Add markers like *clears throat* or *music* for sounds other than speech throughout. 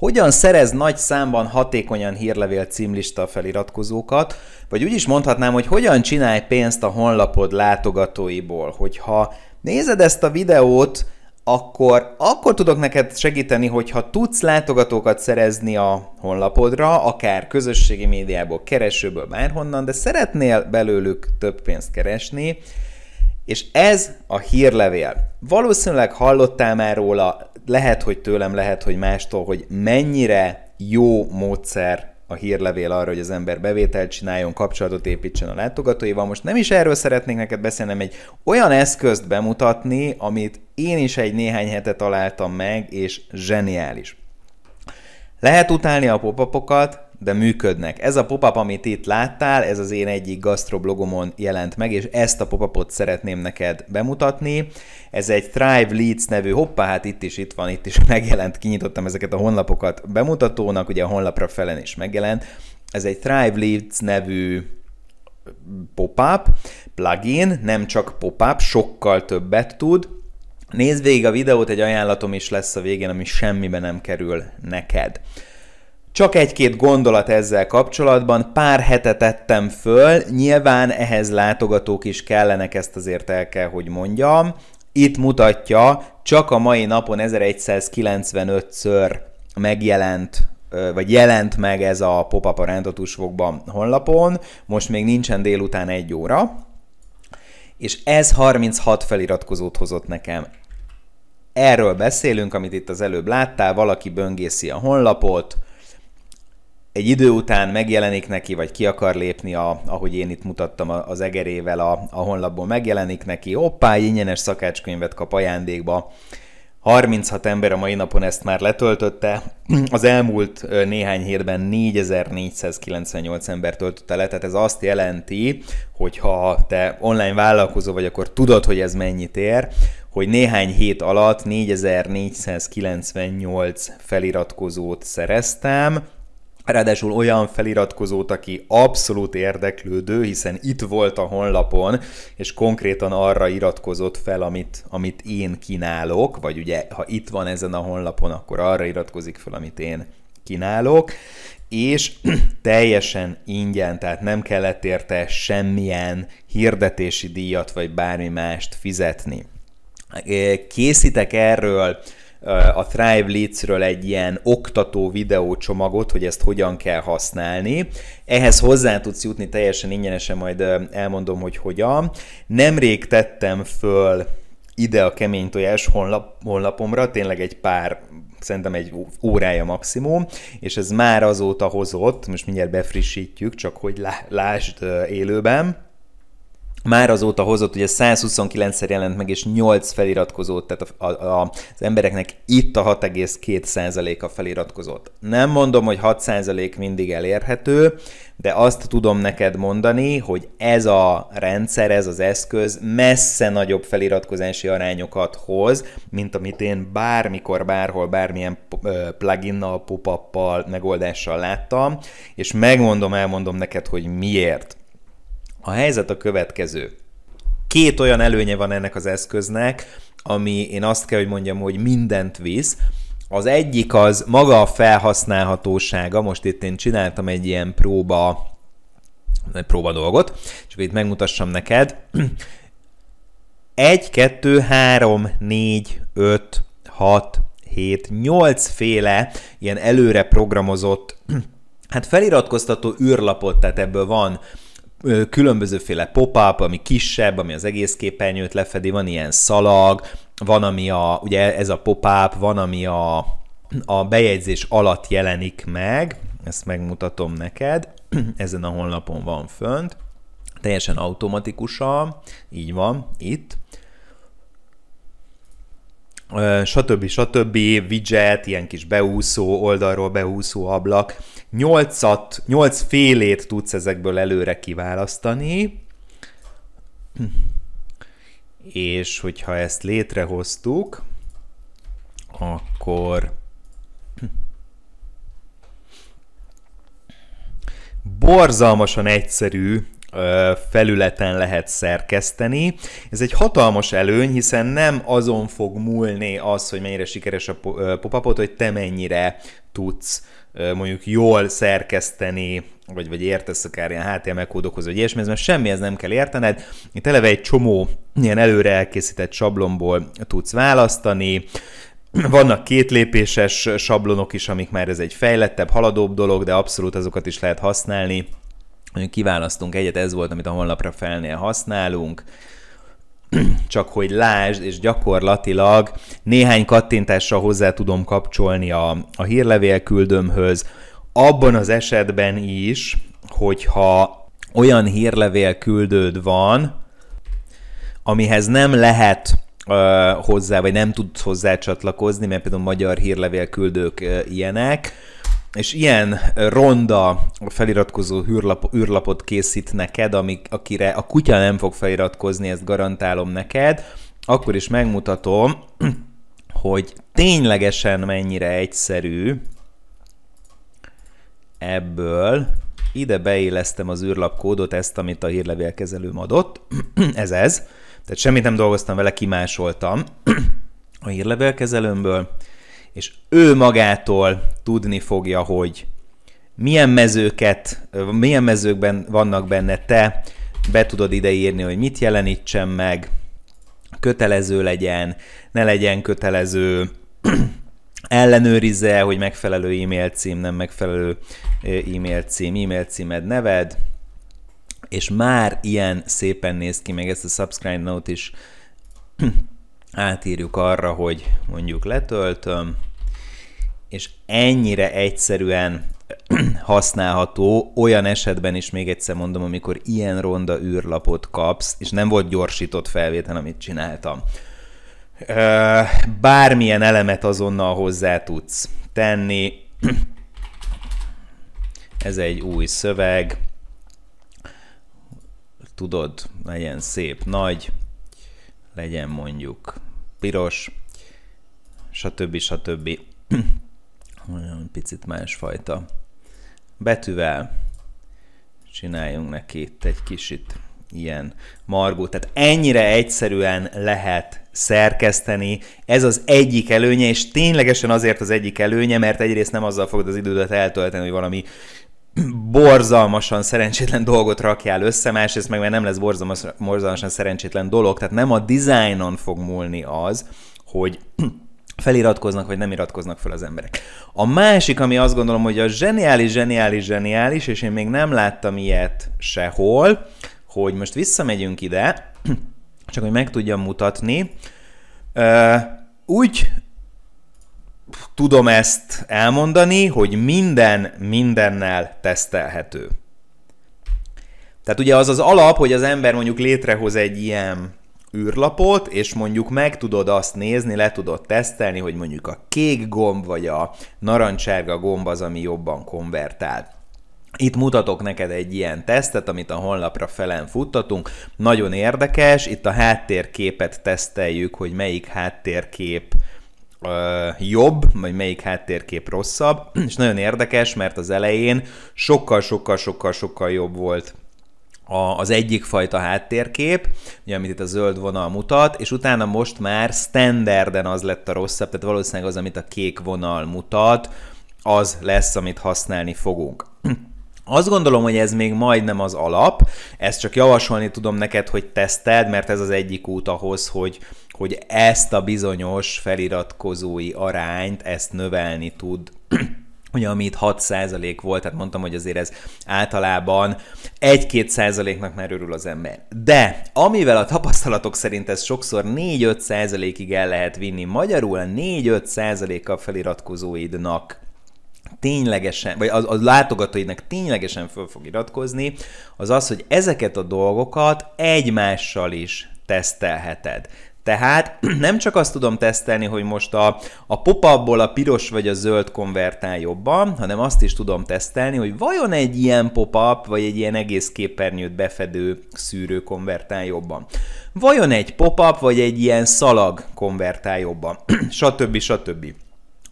Hogyan szerez nagy számban hatékonyan hírlevél címlista feliratkozókat, vagy úgy is mondhatnám, hogy hogyan csinálj pénzt a honlapod látogatóiból, hogyha nézed ezt a videót, akkor, akkor tudok neked segíteni, hogyha tudsz látogatókat szerezni a honlapodra, akár közösségi médiából, keresőből, bárhonnan, de szeretnél belőlük több pénzt keresni, és ez a hírlevél. Valószínűleg hallottál már róla, lehet, hogy tőlem, lehet, hogy mástól, hogy mennyire jó módszer a hírlevél arra, hogy az ember bevételt csináljon, kapcsolatot építsen a látogatóival. Most nem is erről szeretnék neked beszélni, hanem egy olyan eszközt bemutatni, amit én is egy néhány hete találtam meg, és zseniális. Lehet utálni a popapokat, de működnek. Ez a pop-up, amit itt láttál, ez az én egyik gastroblogomon jelent meg, és ezt a pop-upot szeretném neked bemutatni. Ez egy Thrive Leads nevű, hoppá, hát itt is, itt van, itt is *laughs* megjelent, kinyitottam ezeket a honlapokat bemutatónak, ugye a honlapra felen is megjelent. Ez egy Thrive Leads nevű pop-up, plugin, nem csak pop-up, sokkal többet tud, Nézd végig a videót, egy ajánlatom is lesz a végén, ami semmibe nem kerül neked. Csak egy-két gondolat ezzel kapcsolatban, pár hetet tettem föl, nyilván ehhez látogatók is kellenek, ezt azért el kell, hogy mondjam. Itt mutatja csak a mai napon 1195-ször megjelent vagy jelent meg ez a pop-up a honlapon, most még nincsen délután egy óra, és ez 36 feliratkozót hozott nekem. Erről beszélünk, amit itt az előbb láttál, valaki böngészi a honlapot, egy idő után megjelenik neki, vagy ki akar lépni, a, ahogy én itt mutattam az egerével a, a honlapból, megjelenik neki, hoppá, ingyenes szakácskönyvet kap ajándékba, 36 ember a mai napon ezt már letöltötte, az elmúlt néhány hétben 4498 ember töltötte le, tehát ez azt jelenti, hogy ha te online vállalkozó vagy, akkor tudod, hogy ez mennyit ér, hogy néhány hét alatt 4498 feliratkozót szereztem, Ráadásul olyan feliratkozót, aki abszolút érdeklődő, hiszen itt volt a honlapon, és konkrétan arra iratkozott fel, amit, amit én kínálok, vagy ugye, ha itt van ezen a honlapon, akkor arra iratkozik fel, amit én kínálok, és *clears throat* teljesen ingyen, tehát nem kellett érte semmilyen hirdetési díjat, vagy bármi mást fizetni. Készítek erről a Thrive Leads-ről egy ilyen oktató videócsomagot, hogy ezt hogyan kell használni. Ehhez hozzá tudsz jutni teljesen ingyenesen, majd elmondom, hogy hogyan. Nemrég tettem föl ide a kemény tojás honlap, honlapomra, tényleg egy pár szerintem egy órája maximum, és ez már azóta hozott, most mindjárt befrissítjük, csak hogy lásd élőben, már azóta hozott, ugye 129-szer jelent meg, és 8 feliratkozót, tehát a, a, a, az embereknek itt a 6,2%-a feliratkozott. Nem mondom, hogy 6% mindig elérhető, de azt tudom neked mondani, hogy ez a rendszer, ez az eszköz messze nagyobb feliratkozási arányokat hoz, mint amit én bármikor, bárhol, bármilyen pluginnal, pop pal megoldással láttam, és megmondom, elmondom neked, hogy miért. A helyzet a következő. Két olyan előnye van ennek az eszköznek, ami én azt kell, hogy mondjam, hogy mindent visz. Az egyik az maga a felhasználhatósága, most itt én csináltam egy ilyen próba, egy próba dolgot, csak itt megmutassam neked. 1, 2, 3, 4, 5, 6, 7, 8 féle ilyen előre programozott, hát feliratkoztató űrlapot, tehát ebből van különbözőféle pop-up, ami kisebb, ami az egész képernyőt lefedi, van ilyen szalag, van ami a, ugye ez a pop-up, van ami a, a bejegyzés alatt jelenik meg, ezt megmutatom neked, *clears throat* ezen a honlapon van fönt, teljesen automatikusan, így van, itt, stb. stb. widget, ilyen kis beúszó, oldalról beúszó ablak. Nyolcat, nyolc félét tudsz ezekből előre kiválasztani, és hogyha ezt létrehoztuk, akkor borzalmasan egyszerű felületen lehet szerkeszteni. Ez egy hatalmas előny, hiszen nem azon fog múlni az, hogy mennyire sikeres a pop hogy te mennyire tudsz mondjuk jól szerkeszteni, vagy, vagy értesz akár ilyen HTML kódokhoz, vagy ilyesmi, mert ez nem kell értened. Itt eleve egy csomó ilyen előre elkészített sablomból tudsz választani, vannak kétlépéses sablonok is, amik már ez egy fejlettebb, haladóbb dolog, de abszolút azokat is lehet használni kiválasztunk egyet, ez volt, amit a honlapra felnél használunk, csak hogy lásd, és gyakorlatilag néhány kattintással hozzá tudom kapcsolni a, a hírlevél küldömhöz, abban az esetben is, hogyha olyan hírlevél küldőd van, amihez nem lehet ö, hozzá, vagy nem tudsz hozzá csatlakozni, mert például magyar hírlevél küldők ö, ilyenek, és ilyen ronda feliratkozó hűrlap, űrlapot készít neked, amik, akire a kutya nem fog feliratkozni, ezt garantálom neked, akkor is megmutatom, *clears throat* hogy ténylegesen mennyire egyszerű ebből, ide beélesztem az űrlapkódot, ezt, amit a hírlevélkezelőm adott, *clears throat* ez ez, tehát semmit nem dolgoztam vele, kimásoltam *clears throat* a hírlevélkezelőmből, és ő magától tudni fogja, hogy milyen mezőket, milyen mezőkben vannak benne te, be tudod ideírni, hogy mit jelenítsen meg, kötelező legyen, ne legyen kötelező, *clears throat* ellenőrizze, hogy megfelelő e-mail cím, nem megfelelő e, e-mail cím, e-mail címed neved, és már ilyen szépen néz ki, meg ezt a subscribe note is *clears throat* átírjuk arra, hogy mondjuk letöltöm, és ennyire egyszerűen *clears throat* használható, olyan esetben is még egyszer mondom, amikor ilyen ronda űrlapot kapsz, és nem volt gyorsított felvétel, amit csináltam. Bármilyen elemet azonnal hozzá tudsz tenni. *clears throat* Ez egy új szöveg. Tudod, legyen szép, nagy, legyen mondjuk piros, stb. stb. Olyan picit másfajta betűvel csináljunk neki itt egy kisit ilyen margó. Tehát ennyire egyszerűen lehet szerkeszteni. Ez az egyik előnye, és ténylegesen azért az egyik előnye, mert egyrészt nem azzal fogod az idődet eltölteni, hogy valami borzalmasan szerencsétlen dolgot rakjál össze, másrészt meg már nem lesz borzalmas, borzalmasan szerencsétlen dolog, tehát nem a dizájnon fog múlni az, hogy *clears throat* feliratkoznak, vagy nem iratkoznak fel az emberek. A másik, ami azt gondolom, hogy a zseniális, zseniális, zseniális, és én még nem láttam ilyet sehol, hogy most visszamegyünk ide, *clears throat* csak hogy meg tudjam mutatni, úgy tudom ezt elmondani, hogy minden mindennel tesztelhető. Tehát ugye az az alap, hogy az ember mondjuk létrehoz egy ilyen űrlapot, és mondjuk meg tudod azt nézni, le tudod tesztelni, hogy mondjuk a kék gomb vagy a narancsárga gomb az, ami jobban konvertál. Itt mutatok neked egy ilyen tesztet, amit a honlapra felen futtatunk. Nagyon érdekes, itt a háttérképet teszteljük, hogy melyik háttérkép jobb, vagy melyik háttérkép rosszabb, *clears throat* és nagyon érdekes, mert az elején sokkal-sokkal-sokkal-sokkal jobb volt az egyik fajta háttérkép, ugye, amit itt a zöld vonal mutat, és utána most már standarden az lett a rosszabb, tehát valószínűleg az, amit a kék vonal mutat, az lesz, amit használni fogunk. *clears throat* Azt gondolom, hogy ez még majdnem az alap, ezt csak javasolni tudom neked, hogy teszteld, mert ez az egyik út ahhoz, hogy, hogy ezt a bizonyos feliratkozói arányt, ezt növelni tud hogy *clears throat* ami itt 6% volt, tehát mondtam, hogy azért ez általában 1-2 százaléknak már örül az ember. De amivel a tapasztalatok szerint ez sokszor 4-5 százalékig el lehet vinni, magyarul 4-5 a feliratkozóidnak ténylegesen, vagy az, az látogatóidnak ténylegesen föl fog iratkozni, az az, hogy ezeket a dolgokat egymással is tesztelheted. Tehát *clears throat* nem csak azt tudom tesztelni, hogy most a, a pop a piros vagy a zöld konvertál jobban, hanem azt is tudom tesztelni, hogy vajon egy ilyen pop-up, vagy egy ilyen egész képernyőt befedő szűrő konvertál jobban. Vajon egy pop-up, vagy egy ilyen szalag konvertál jobban, *clears throat* stb. stb.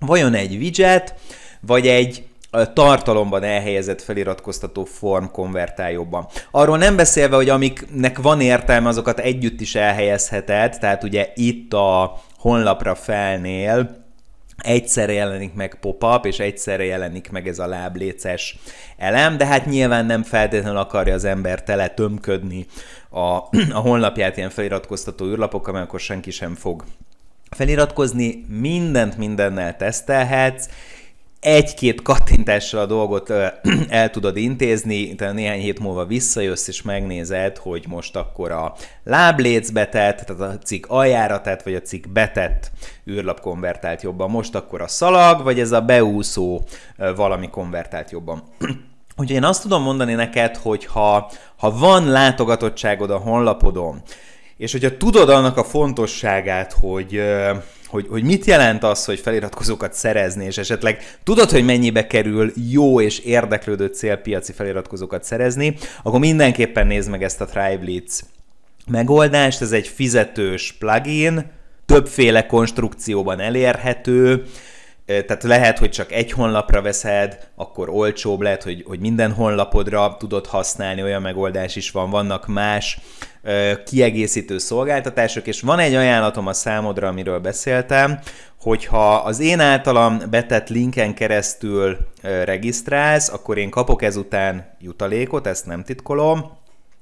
Vajon egy widget, vagy egy tartalomban elhelyezett feliratkoztató form konvertál jobban. Arról nem beszélve, hogy amiknek van értelme, azokat együtt is elhelyezheted, tehát ugye itt a honlapra felnél egyszerre jelenik meg pop-up, és egyszerre jelenik meg ez a lábléces elem, de hát nyilván nem feltétlenül akarja az ember tele tömködni a, *clears throat* a honlapját ilyen feliratkoztató űrlapokkal, mert akkor senki sem fog feliratkozni, mindent mindennel tesztelhetsz, egy-két kattintással a dolgot *clears throat* el tudod intézni, te néhány hét múlva visszajössz és megnézed, hogy most akkor a lábléc betett, tehát a cikk aljára tett, vagy a cikk betett űrlap konvertált jobban, most akkor a szalag, vagy ez a beúszó valami konvertált jobban. *clears throat* Úgyhogy én azt tudom mondani neked, hogy ha, ha van látogatottságod a honlapodon, és hogyha tudod annak a fontosságát, hogy hogy, hogy mit jelent az, hogy feliratkozókat szerezni, és esetleg tudod, hogy mennyibe kerül jó és érdeklődő célpiaci feliratkozókat szerezni, akkor mindenképpen nézd meg ezt a TribeLeads megoldást, ez egy fizetős plugin, többféle konstrukcióban elérhető, tehát lehet, hogy csak egy honlapra veszed, akkor olcsóbb lehet, hogy, hogy minden honlapodra tudod használni, olyan megoldás is van, vannak más kiegészítő szolgáltatások, és van egy ajánlatom a számodra, amiről beszéltem, hogyha az én általam betett linken keresztül regisztrálsz, akkor én kapok ezután jutalékot, ezt nem titkolom,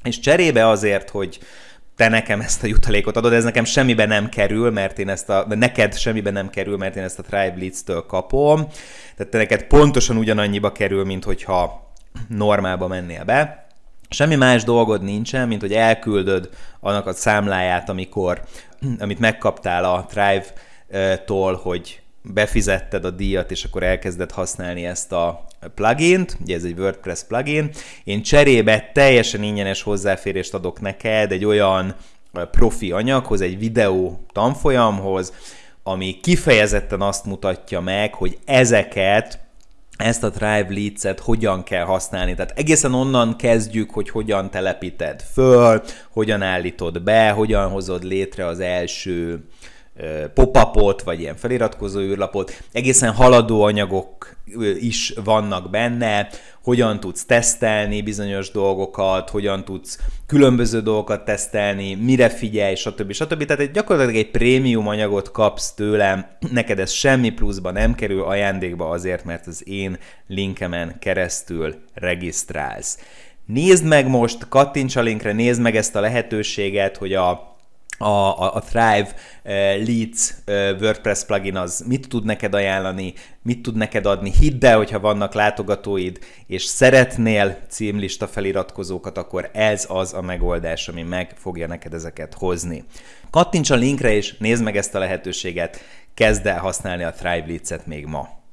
és cserébe azért, hogy te nekem ezt a jutalékot adod, ez nekem semmibe nem kerül, mert én ezt a, neked semmibe nem kerül, mert én ezt a Tribe leads től kapom, tehát te neked pontosan ugyanannyiba kerül, mint hogyha normálba mennél be, Semmi más dolgod nincsen, mint hogy elküldöd annak a számláját, amikor, amit megkaptál a tribe tól hogy befizetted a díjat, és akkor elkezded használni ezt a plugint, ugye ez egy WordPress plugin, én cserébe teljesen ingyenes hozzáférést adok neked egy olyan profi anyaghoz, egy videó tanfolyamhoz, ami kifejezetten azt mutatja meg, hogy ezeket ezt a Drive Leads-et hogyan kell használni. Tehát egészen onnan kezdjük, hogy hogyan telepíted föl, hogyan állítod be, hogyan hozod létre az első uh, pop-upot, vagy ilyen feliratkozó űrlapot, egészen haladó anyagok is vannak benne, hogyan tudsz tesztelni bizonyos dolgokat, hogyan tudsz különböző dolgokat tesztelni, mire figyelj, stb. stb. Tehát egy, gyakorlatilag egy prémium anyagot kapsz tőlem, neked ez semmi pluszba nem kerül ajándékba azért, mert az én linkemen keresztül regisztrálsz. Nézd meg most, kattints a linkre, nézd meg ezt a lehetőséget, hogy a a, a, a Thrive uh, eh, Leads uh, eh, WordPress plugin az mit tud neked ajánlani, mit tud neked adni. Hidd el, hogyha vannak látogatóid, és szeretnél címlista feliratkozókat, akkor ez az a megoldás, ami meg fogja neked ezeket hozni. Kattints a linkre, és nézd meg ezt a lehetőséget, kezd el használni a Thrive Leads-et még ma.